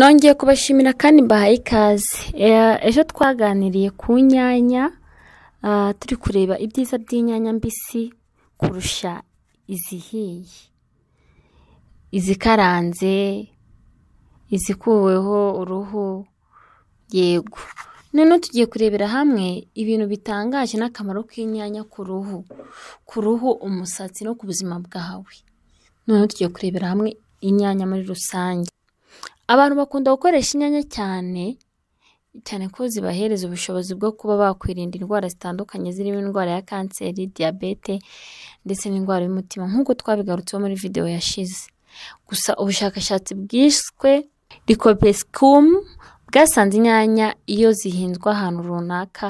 nongeye kubashimira kandi mbahaye ikaze eh, ejo twaganiriye ku nyanya ah, turi kureba ibyiza by'inyanya mbisi kurusha izihiye izikaranze izikuweho uruhu yego noneho tugiye kurebera hamwe ibintu bitangaje n'akamaro k'inyanya ku ruhu ku ruhu umusatsi no ku buzima bwawe noneho tugiye kurebera hamwe inyanya muri rusange Abantu bakunda gukoresha inyanya cyane cyane ko zibahereza ubushobozi bwo kuba bakwirinda indwara zitandukanye zirimo indwara ya kanseri, diyabete ndetse n'indwara y'umutima nk'uko twabigarutseho muri videwo yashize. Gusa ubushakashatsi bwiswe Lycopescum bwasanze inyanya iyo zihinzwe ahantu runaka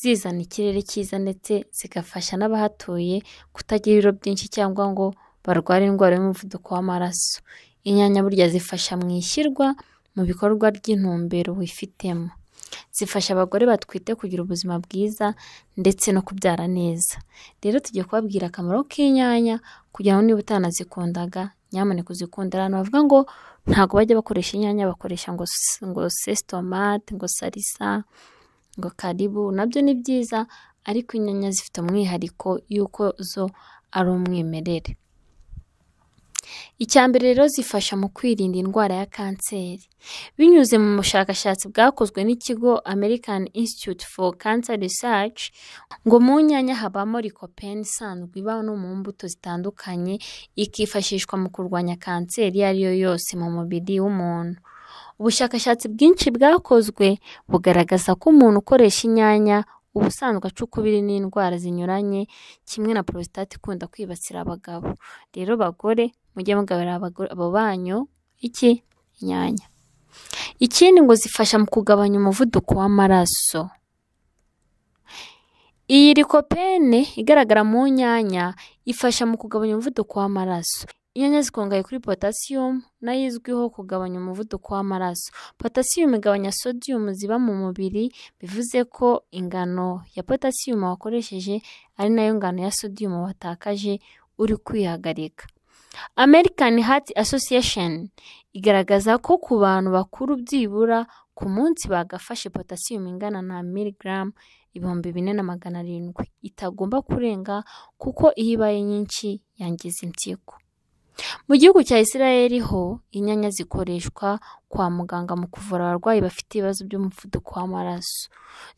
zizana ikirere cyiza ndetse zigafasha n'abahatuye kutagira ibiro byinshi cyangwa ngo barware indwara y'umuvuduko w'amaraso. Inyanya burya zifasha mu ishyirwa mu bikorwa ry'intumbero wifitemo. Zifasha abagore batwite kugira ubuzima bwiza ndetse no kubyara neza. Rero tugiye kubabwira akamaro k'inyanya kugira ngo niba utanazikundaga nyamuneka uzikunde. Abantu bavuga ngo ntabwo bajya bakoresha inyanya bakoresha ngo sesitomate, ngo salisa, ngo karibu nabyo ni byiza ariko inyanya zifite umwihariko y'uko zo ari umwimerere. Icya mbere rero zifasha mu kwirinda indwara ya kanseri. Binyuze mu bushakashatsi bwakozwe n'ikigo American Institute for Cancer Research, ngo mu nyanya habamo lycopene isanzwe iba no mu mbuto zitandukanye, ikifashishwa mu kurwanya kanseri iyo ari yo yose mu mubiri w'umuntu. Ubushakashatsi bwinshi bwakozwe bugaragaza ko umuntu ukoresha inyanya ubusanzwe aca ukubiri n'indwara zinyuranye, kimwe na porositate ikunda kwibasira abagabo. Rero bagore mujye mugabira abo banyu iki inyanya ikindi ngo zifasha mu kugabanya umuvuduko w'amaraso iyi rikopene igaragara mu nyanya ifasha mu kugabanya umuvuduko w'amaraso inyanya zikungahaye kuri potasiyumu nayo izwiho kugabanya umuvuduko w'amaraso potasiyumu igabanya sodiyumu ziba mu mubiri bivuze ko ingano ya potasiyumu wakoresheje ari nayo ngano ya sodiyumu watakaje uri kwihagarika American Heart Association igaragaza ko ku bantu bakuru byibura ku munsi bagafashe potasiyumu ingana na miligaramu ibihumbi bine na magana arindwi itagomba kurenga kuko iyo ibaye nyinshi yangiza impyiko. Mu gihugu cya Israel ho inyanya zikoreshwa kwa muganga mu kuvura abarwayi bafite ibibazo by'umuvuduko w'amaraso,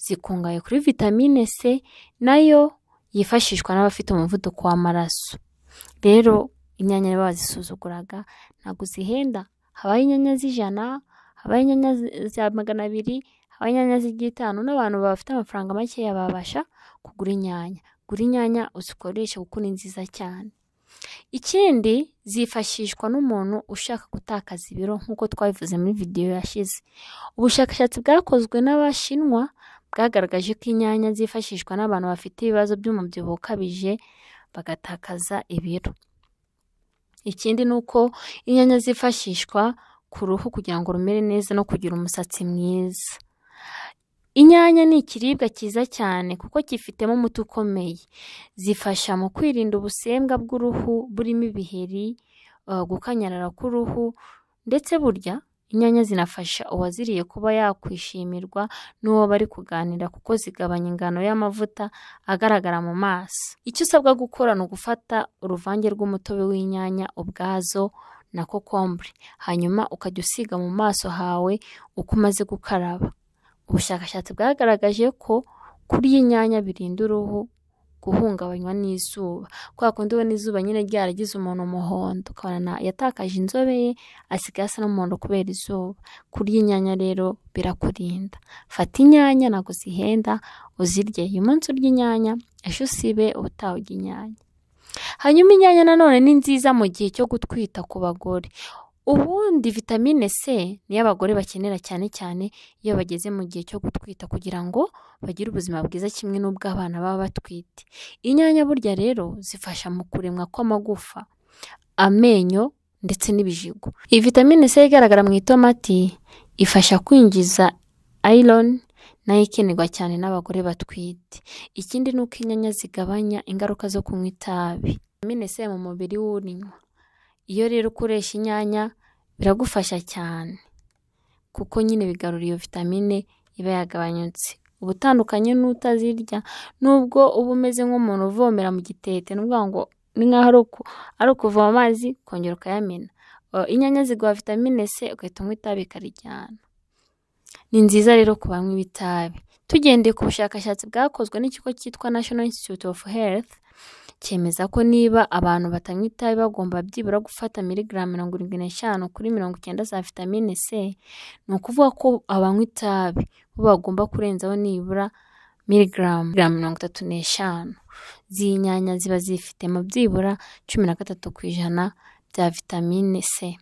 zikungahaye kuri vitamine C nayo yifashishwa n'abafite umuvuduko w'amaraso. Rero inyanya rero bazisuzuguraga ntabwo zihenda habaho inyanya z'ijana, habaho inyanya za magana abiri, habaho inyanya z'iry'itanu n'abantu bafite amafaranga makeya babasha kugura inyanya, gura inyanya uzikoreshe kuko ni nziza cyane. Ikindi zifashishwa n'umuntu ushaka gutakaza ibiro nk'uko twabivuze muri videwo yashize, ubushakashatsi bwakozwe n'Abashinwa bwagaragaje ko inyanya zifashishwa n'abantu bafite ibibazo by'umubyibuho ukabije bagatakaza ibiro. ikindi ni uko inyanya zifashishwa ku ruhu kugira ngo rumere neza no kugira umusatsi mwiza inyanya ni ikiribwa cyiza cyane kuko kifitemo umuti ukomeye zifasha mu kwirinda ubusembwa bw'uruhu burimo ibiheri eh, gukanyarara k'uruhu ndetse burya Inyanya zinafasha uwaziriye kuba yakwishimirwa n'uwo bari kuganira kuko zigabanya ingano y'amavuta agaragara mu maso. Icyo usabwa gukora ni ugufata uruvange rw'umutobe w'inyanya ubwazo na kokombure, hanyuma ukajya usiga mu maso hawe uko umaze gukaraba. Ubushakashatsi bwagaragaje ko kurya inyanya birinda uruhu guhungabanywa n'izuba kwa kundi we n'izuba nyine ryaragize umuntu umuhondo ukabona yatakaje inzobe ye asigaye asa n'umuhondo kubera izuba kurya inyanya rero birakurinda fata inyanya ntabwo zihenda uzirye uyu munsi urya inyanya ejo usibe ubutaha urya inyanya hanyuma inyanya nanone ni nziza mu gihe cyo gutwita ku bagore ubundi vitamine c niyo abagore bakenera cyane cyane iyo bageze mu gihe cyo gutwita kugira ngo bagire ubuzima bwiza kimwe n'ubw'abana baba batwite inyanya burya rero zifasha mu kuremwa kw'amagufa amenyo ndetse n'ibijigo iyi vitamine c igaragara mu itomati ifasha kwinjiza iron nayo ikenerwa cyane n'abagore batwite ikindi ni uko inyanya zigabanya ingaruka zo kunywa itabi vitamine c mu mubiri w'urinywa iyo rero ukoresha inyanya biragufasha cyane kuko nyine bigarura iyo vitamine iba yagabanyutse ubutandukanye n'utazirya nubwo uba umeze nk'umuntu uvomera mu gitete ni ukuvuga ngo ni nkaho ari ukuvoma amazi ukongera ukayamena inyanya ziguha vitamine c ugahita unywa itabi ukarijyana ni nziza rero ku banywi b'itabi tugendeye ku bushakashatsi bwakozwe n'ikigo cyitwa national institute of health cyemeza ko niba abantu batanywa itabi bagomba byibura gufata miligram mirongo irindwi n'eshanu kuri mirongo icyenda za vitamine c ni ukuvuga ko abanywa itabi bo bagomba kurenzaho nibura miligram mirongo itatu n'eshanu z'inyanya ziba zifitemo byibura cumi na gatatu ku ijana bya vitamine c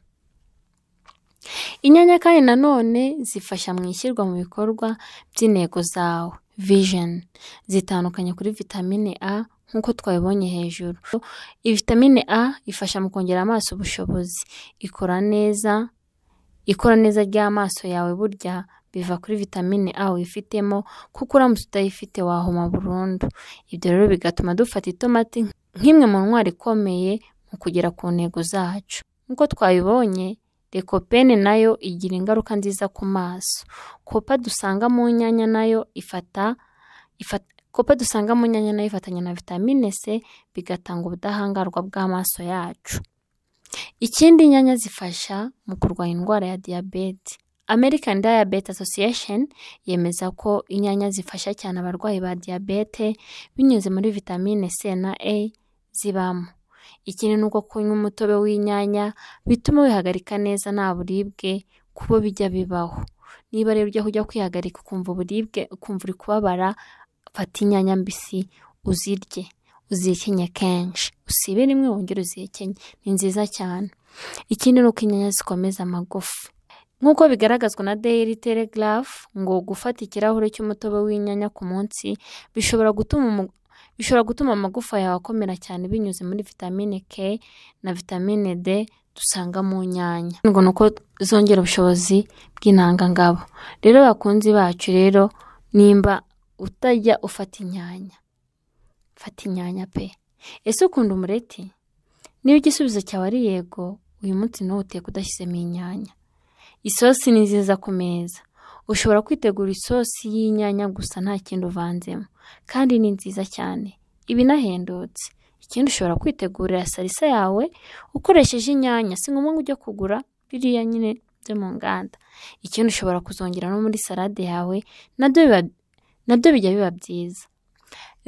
Inyanya kandi na zifasha mu ishyirwa mu bikorwa by'intego zawe (vision) zitandukanye kuri vitamine A nk'uko twabibonye hejuru. Vitamine A ifasha mu kongera amaso ubushobozi, ikora neza ry'amaso yawe burya biva kuri vitamine A wifitemo kuko uramutse utayifite wahuma burundu. Ibyo rero bigatuma dufata itomati nk'imwe mu ntwaro ikomeye mu kugera ku ntego zacu. Nk'uko twabibonye lekopene nayo igira ingaruka nziza ku maso kopa dusanga mu nyanya nayo ifata kopa dusanga mu nyanya nayo ifatanya na vitamine c bigatanga ubudahangarwa bw'amaso yacu ikindi nyanya zifasha mu kurwanya indwara ya diyabete american diabetes association yemeza ko inyanya zifasha cyane abarwayi ba diyabete binyuze muri vitamine c na a zibamo ikindi ni uko kunywa umutobe w'inyanya bituma wihagarika neza nta buribwe kubo bijya bibaho niba rero ujya ujya kwihagarika ukumva uburibwe ukumva uri kubabara fata inyanya mbisi uzirye uzihekenye kenshi usibe rimwe wongere uzihekenye ni nziza cyane ikindi ni uko inyanya zikomeza amagufa nk'uko bigaragazwa na dayiri teregarafu ngo gufata ikirahure cy'umutobe w'inyanya ku munsi bishobora gutuma bishobora gutuma amagufa yawe akomera cyane binyuze muri vitamine k na vitamine d dusanga mu nyanya ngo ni uko zongera ubushobozi bw'intangangabo rero bakunzi bacu rero nimba utajya ufata inyanya fata inyanya pe ese ukunda umureti niba igisubizo cyawe ari yego uyu munsi ntuwuteke udashyizemo inyanya isosi ni nziza ku meza ushobora kwitegura isosi y'inyanya gusa nta kindi uvanzemo kandi ni nziza cyane iba inahendutse ikindi ushobora kwitegurira salisa yawe ukoresheje inyanya si ngombwa ngo ujye kugura biriya nyine byo mu nganda ikindi ushobora kuzongera no muri salade yawe nabyo bijya biba byiza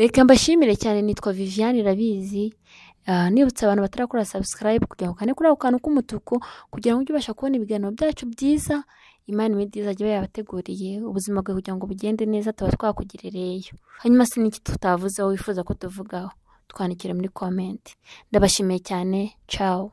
reka mbashimire cyane nitwa viviane irabizi Ah, Nibutse abantu batarakora sabusikarayibu kugira ngo ukane kuri ako kantu k'umutuku kugira ngo ujye ubasha kubona ibiganiro byacu byiza imana imiti izajya yabateguriye ubuzima bwe kugira ngo bugende neza tuba twakugerereyo hanyuma se n'iki tutavuzeho wifuza ko tuvugaho twandikira muri komenti ndabashimiye cyane cawu